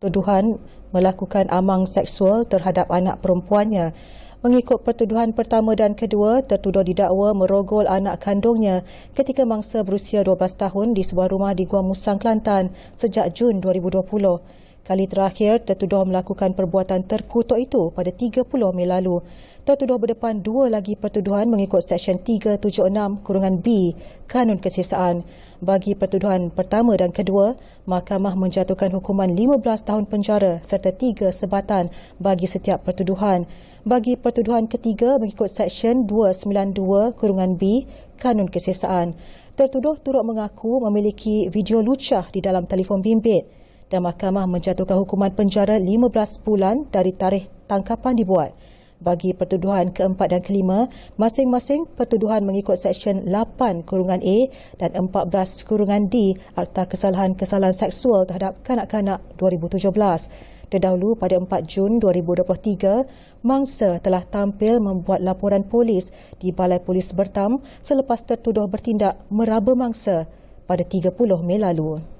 tuduhan melakukan amang seksual terhadap anak perempuannya. Mengikut pertuduhan pertama dan kedua, tertuduh didakwa merogol anak kandungnya ketika mangsa berusia 12 tahun di sebuah rumah di Gua Musang, Kelantan sejak Jun 2020. Kali terakhir, tertuduh melakukan perbuatan terkutuk itu pada 30 Mei lalu. Tertuduh berdepan dua lagi pertuduhan mengikut Seksyen 376 kurungan B Kanun Kesiksaan. Bagi pertuduhan pertama dan kedua, mahkamah menjatuhkan hukuman 15 tahun penjara serta tiga sebatan bagi setiap pertuduhan. Bagi pertuduhan ketiga mengikut Seksyen 292 kurungan B Kanun Kesiksaan. Tertuduh turut mengaku memiliki video lucah di dalam telefon bimbit dan mahkamah menjatuhkan hukuman penjara 15 bulan dari tarikh tangkapan dibuat. Bagi pertuduhan keempat dan kelima, masing-masing pertuduhan mengikut Seksyen 8 kurungan A dan 14 kurungan D Akta Kesalahan-Kesalahan Seksual terhadap Kanak-Kanak 2017. Terdahulu pada 4 Jun 2023, mangsa telah tampil membuat laporan polis di Balai Polis Bertam selepas tertuduh bertindak meraba mangsa pada 30 Mei lalu.